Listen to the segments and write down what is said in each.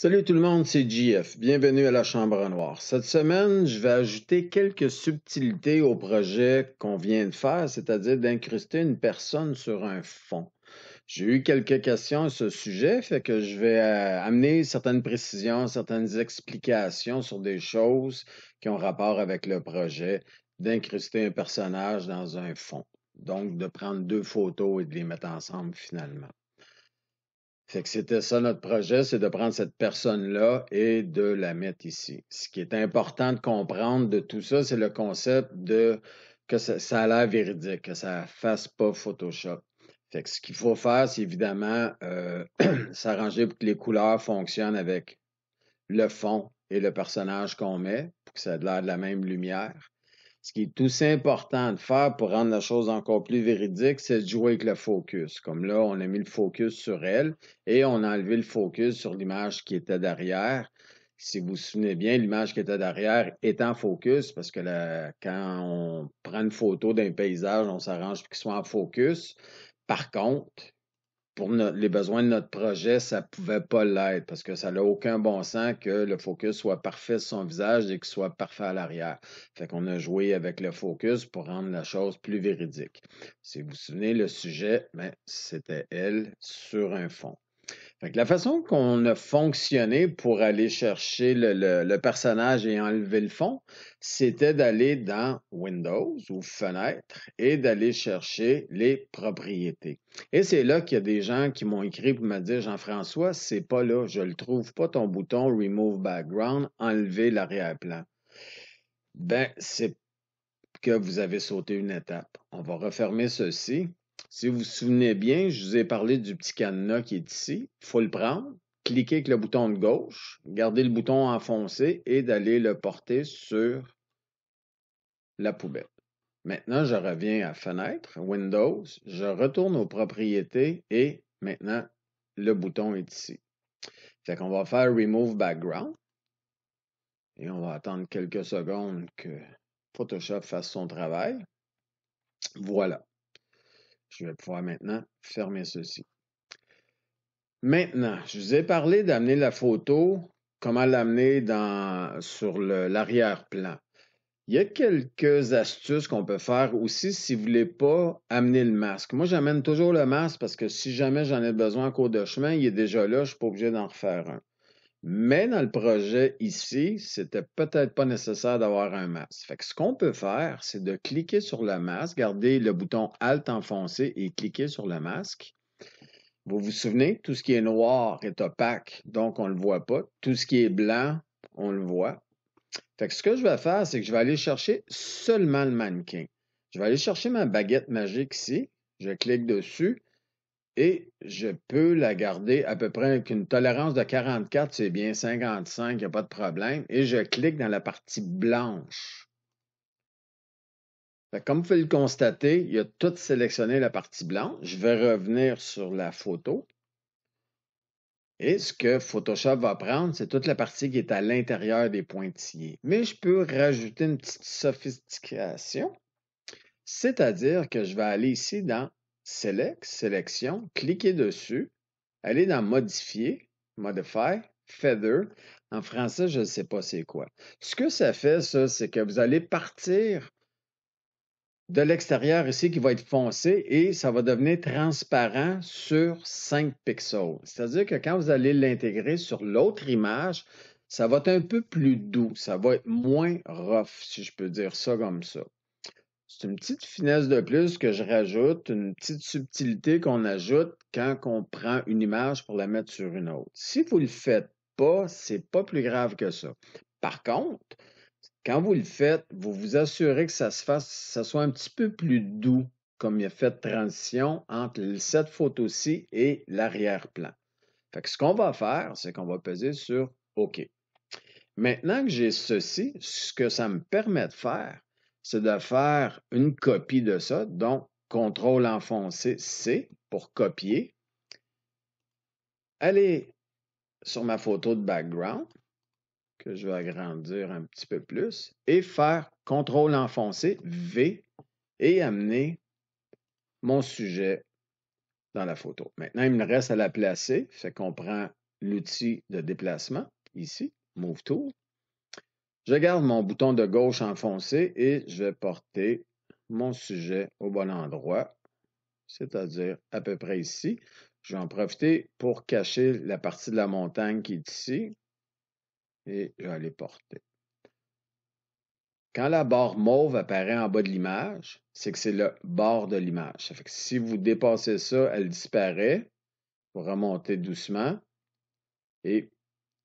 Salut tout le monde, c'est GF. Bienvenue à la Chambre Noire. Cette semaine, je vais ajouter quelques subtilités au projet qu'on vient de faire, c'est-à-dire d'incruster une personne sur un fond. J'ai eu quelques questions à ce sujet, fait que je vais euh, amener certaines précisions, certaines explications sur des choses qui ont rapport avec le projet d'incruster un personnage dans un fond. Donc, de prendre deux photos et de les mettre ensemble finalement. Fait que c'était ça notre projet, c'est de prendre cette personne-là et de la mettre ici. Ce qui est important de comprendre de tout ça, c'est le concept de que ça, a l'air véridique, que ça fasse pas Photoshop. Fait que ce qu'il faut faire, c'est évidemment euh, s'arranger pour que les couleurs fonctionnent avec le fond et le personnage qu'on met, pour que ça ait l'air de la même lumière. Ce qui est aussi important de faire pour rendre la chose encore plus véridique, c'est de jouer avec le focus. Comme là, on a mis le focus sur elle et on a enlevé le focus sur l'image qui était derrière. Si vous vous souvenez bien, l'image qui était derrière est en focus parce que quand on prend une photo d'un paysage, on s'arrange pour qu'il soit en focus. Par contre, pour les besoins de notre projet, ça ne pouvait pas l'être parce que ça n'a aucun bon sens que le focus soit parfait sur son visage et qu'il soit parfait à l'arrière. Fait qu'on a joué avec le focus pour rendre la chose plus véridique. Si vous vous souvenez, le sujet, ben, c'était elle sur un fond. Fait que la façon qu'on a fonctionné pour aller chercher le, le personnage et enlever le fond, c'était d'aller dans Windows ou Fenêtre et d'aller chercher les propriétés. Et c'est là qu'il y a des gens qui m'ont écrit pour me dire Jean-François, c'est pas là, je le trouve pas ton bouton Remove Background, enlever l'arrière-plan. Ben, c'est que vous avez sauté une étape. On va refermer ceci si vous vous souvenez bien, je vous ai parlé du petit cadenas qui est ici. Il faut le prendre, cliquer avec le bouton de gauche, garder le bouton enfoncé et d'aller le porter sur la poubelle. Maintenant, je reviens à Fenêtre, Windows, je retourne aux propriétés et maintenant, le bouton est ici. Fait qu'on va faire Remove Background et on va attendre quelques secondes que Photoshop fasse son travail. Voilà. Je vais pouvoir maintenant fermer ceci. Maintenant, je vous ai parlé d'amener la photo, comment l'amener sur l'arrière-plan. Il y a quelques astuces qu'on peut faire aussi si vous ne voulez pas amener le masque. Moi, j'amène toujours le masque parce que si jamais j'en ai besoin en cours de chemin, il est déjà là, je ne suis pas obligé d'en refaire un. Mais dans le projet ici, c'était peut-être pas nécessaire d'avoir un masque. ce qu'on peut faire, c'est de cliquer sur le masque, garder le bouton Alt enfoncé et cliquer sur le masque. Vous vous souvenez, tout ce qui est noir est opaque, donc on ne le voit pas. Tout ce qui est blanc, on le voit. ce que je vais faire, c'est que je vais aller chercher seulement le mannequin. Je vais aller chercher ma baguette magique ici. Je clique dessus et je peux la garder à peu près avec une tolérance de 44, c'est bien 55, il n'y a pas de problème. Et je clique dans la partie blanche. Comme vous pouvez le constater, il a tout sélectionné la partie blanche. Je vais revenir sur la photo. Et ce que Photoshop va prendre, c'est toute la partie qui est à l'intérieur des pointillés. Mais je peux rajouter une petite sophistication, c'est-à-dire que je vais aller ici dans Select, sélection, cliquez dessus, allez dans Modifier, Modify, Feather. En français, je ne sais pas c'est quoi. Ce que ça fait, ça, c'est que vous allez partir de l'extérieur ici qui va être foncé et ça va devenir transparent sur 5 pixels. C'est-à-dire que quand vous allez l'intégrer sur l'autre image, ça va être un peu plus doux, ça va être moins rough, si je peux dire ça comme ça. C'est une petite finesse de plus que je rajoute, une petite subtilité qu'on ajoute quand on prend une image pour la mettre sur une autre. Si vous ne le faites pas, c'est pas plus grave que ça. Par contre, quand vous le faites, vous vous assurez que ça se fasse, ça soit un petit peu plus doux comme il a fait de transition entre cette photo-ci et l'arrière-plan. Fait que ce qu'on va faire, c'est qu'on va peser sur OK. Maintenant que j'ai ceci, ce que ça me permet de faire, c'est de faire une copie de ça, donc contrôle enfoncé C pour copier. aller sur ma photo de background, que je vais agrandir un petit peu plus, et faire contrôle enfoncé V et amener mon sujet dans la photo. Maintenant, il me reste à la placer, ça qu'on prend l'outil de déplacement ici, Move Tool, je garde mon bouton de gauche enfoncé et je vais porter mon sujet au bon endroit, c'est-à-dire à peu près ici. Je vais en profiter pour cacher la partie de la montagne qui est ici et je vais aller porter. Quand la barre mauve apparaît en bas de l'image, c'est que c'est le bord de l'image. si vous dépassez ça, elle disparaît. Vous remontez doucement. Et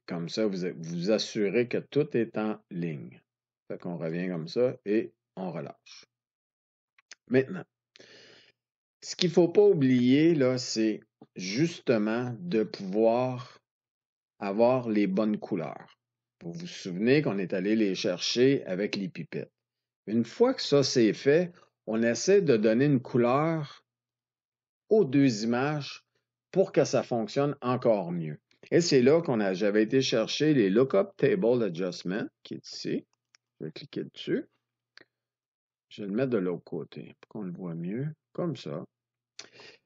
comme ça, vous vous assurez que tout est en ligne. Fait qu'on revient comme ça et on relâche. Maintenant, ce qu'il ne faut pas oublier, là, c'est justement de pouvoir avoir les bonnes couleurs. Vous vous souvenez qu'on est allé les chercher avec les pipettes. Une fois que ça c'est fait, on essaie de donner une couleur aux deux images pour que ça fonctionne encore mieux. Et c'est là qu'on a, j'avais été chercher les Lookup Table Adjustment, qui est ici. Je vais cliquer dessus. Je vais le mettre de l'autre côté pour qu'on le voit mieux, comme ça.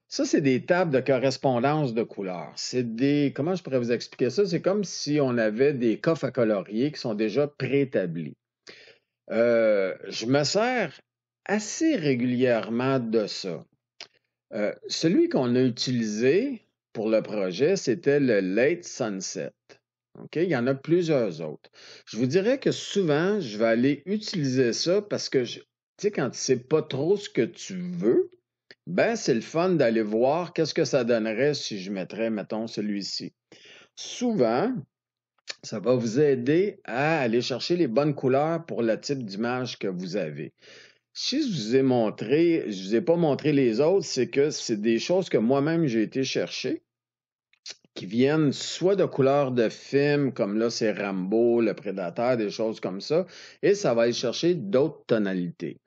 Ça, c'est des tables de correspondance de couleurs. C'est des, comment je pourrais vous expliquer ça? C'est comme si on avait des coffres à colorier qui sont déjà préétablis. Euh, je me sers assez régulièrement de ça. Euh, celui qu'on a utilisé, pour le projet, c'était le Late Sunset. ok Il y en a plusieurs autres. Je vous dirais que souvent, je vais aller utiliser ça parce que, tu sais, quand tu sais pas trop ce que tu veux, ben, c'est le fun d'aller voir qu'est-ce que ça donnerait si je mettrais, mettons, celui-ci. Souvent, ça va vous aider à aller chercher les bonnes couleurs pour le type d'image que vous avez. Si je vous ai montré, je ne vous ai pas montré les autres, c'est que c'est des choses que moi-même j'ai été chercher qui viennent soit de couleurs de films, comme là c'est Rambo, le Prédateur, des choses comme ça, et ça va aller chercher d'autres tonalités.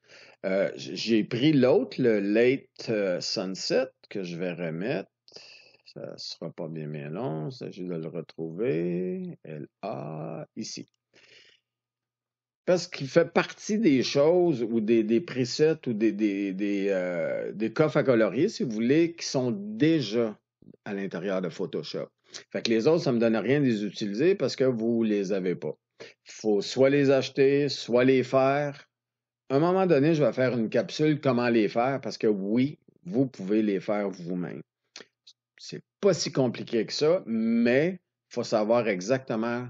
Euh, j'ai pris l'autre, le Late euh, Sunset, que je vais remettre. Ça ne sera pas bien, bien long. Il s'agit de le retrouver. a ici. Parce qu'il fait partie des choses ou des, des presets ou des, des, des, euh, des coffres à colorier, si vous voulez, qui sont déjà à l'intérieur de Photoshop. Fait que les autres, ça ne me donne rien de les utiliser parce que vous ne les avez pas. Il faut soit les acheter, soit les faire. À un moment donné, je vais faire une capsule comment les faire parce que oui, vous pouvez les faire vous-même. C'est pas si compliqué que ça, mais il faut savoir exactement.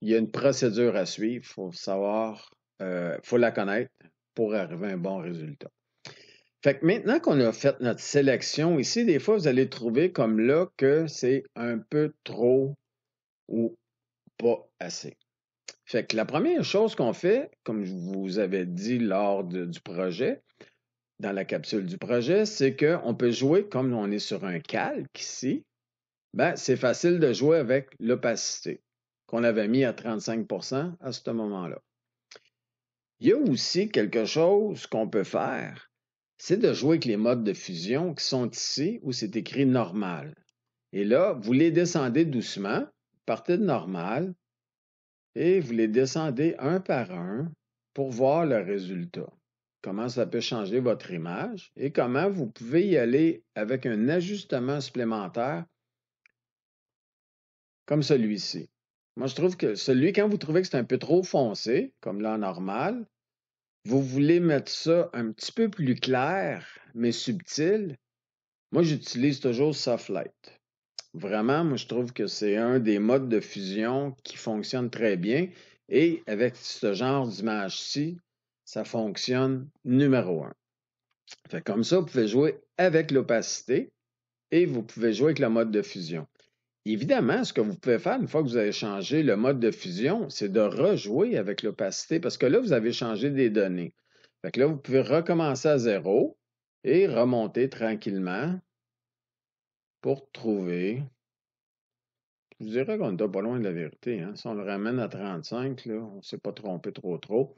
Il y a une procédure à suivre. Il faut savoir, euh, faut la connaître pour arriver à un bon résultat. Fait que maintenant qu'on a fait notre sélection ici, des fois, vous allez trouver comme là que c'est un peu trop ou pas assez. Fait que la première chose qu'on fait, comme je vous avais dit lors du projet, dans la capsule du projet, c'est qu'on peut jouer comme on est sur un calque ici. Ben, c'est facile de jouer avec l'opacité qu'on avait mis à 35 à ce moment-là. Il y a aussi quelque chose qu'on peut faire c'est de jouer avec les modes de fusion qui sont ici où c'est écrit normal. Et là, vous les descendez doucement, partez de normal, et vous les descendez un par un pour voir le résultat. Comment ça peut changer votre image et comment vous pouvez y aller avec un ajustement supplémentaire comme celui-ci. Moi, je trouve que celui, quand vous trouvez que c'est un peu trop foncé, comme là normal, vous voulez mettre ça un petit peu plus clair, mais subtil, moi j'utilise toujours Softlight. Vraiment, moi je trouve que c'est un des modes de fusion qui fonctionne très bien. Et avec ce genre d'image-ci, ça fonctionne numéro un. Fait comme ça, vous pouvez jouer avec l'opacité et vous pouvez jouer avec le mode de fusion. Évidemment, ce que vous pouvez faire une fois que vous avez changé le mode de fusion, c'est de rejouer avec l'opacité parce que là, vous avez changé des données. Fait que là, vous pouvez recommencer à zéro et remonter tranquillement pour trouver. Je vous dirais qu'on n'est pas loin de la vérité. Hein. Si on le ramène à 35, on ne s'est pas trompé trop trop.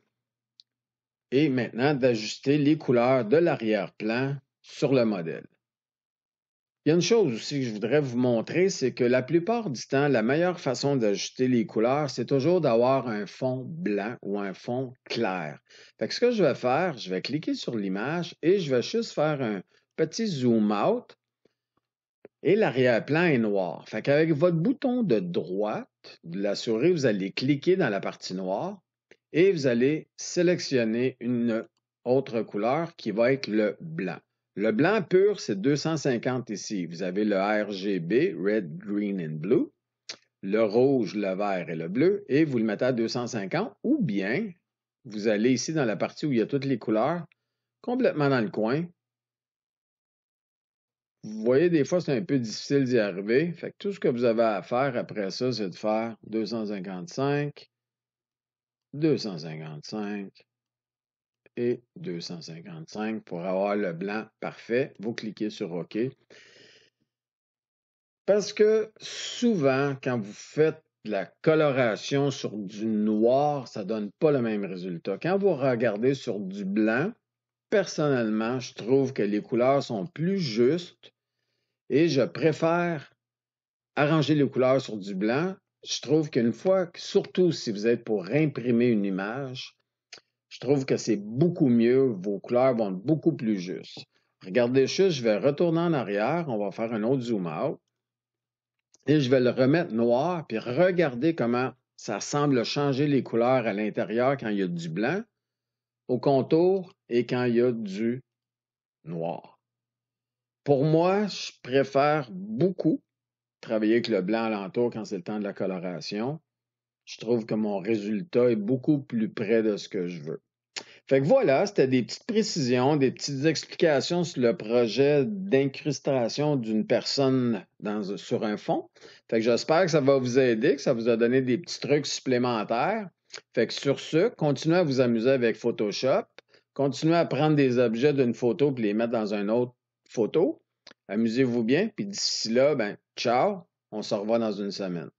Et maintenant, d'ajuster les couleurs de l'arrière-plan sur le modèle. Il y a une chose aussi que je voudrais vous montrer, c'est que la plupart du temps, la meilleure façon d'ajouter les couleurs, c'est toujours d'avoir un fond blanc ou un fond clair. ce que je vais faire, je vais cliquer sur l'image et je vais juste faire un petit zoom out et l'arrière-plan est noir. Fait qu'avec votre bouton de droite de la souris, vous allez cliquer dans la partie noire et vous allez sélectionner une autre couleur qui va être le blanc. Le blanc pur, c'est 250 ici. Vous avez le RGB, Red, Green and Blue, le rouge, le vert et le bleu, et vous le mettez à 250, ou bien vous allez ici dans la partie où il y a toutes les couleurs, complètement dans le coin. Vous voyez, des fois, c'est un peu difficile d'y arriver. Fait que tout ce que vous avez à faire après ça, c'est de faire 255, 255, et 255. Pour avoir le blanc parfait, vous cliquez sur OK. Parce que souvent, quand vous faites la coloration sur du noir, ça ne donne pas le même résultat. Quand vous regardez sur du blanc, personnellement, je trouve que les couleurs sont plus justes et je préfère arranger les couleurs sur du blanc. Je trouve qu'une fois, surtout si vous êtes pour imprimer une image, je trouve que c'est beaucoup mieux. Vos couleurs vont être beaucoup plus justes. Regardez juste, je vais retourner en arrière. On va faire un autre zoom out. Et je vais le remettre noir. Puis regardez comment ça semble changer les couleurs à l'intérieur quand il y a du blanc au contour et quand il y a du noir. Pour moi, je préfère beaucoup travailler avec le blanc alentour quand c'est le temps de la coloration. Je trouve que mon résultat est beaucoup plus près de ce que je veux. Fait que voilà, c'était des petites précisions, des petites explications sur le projet d'incrustation d'une personne dans, sur un fond. Fait que j'espère que ça va vous aider, que ça vous a donné des petits trucs supplémentaires. Fait que sur ce, continuez à vous amuser avec Photoshop. Continuez à prendre des objets d'une photo puis les mettre dans une autre photo. Amusez-vous bien, puis d'ici là, ben, ciao, on se revoit dans une semaine.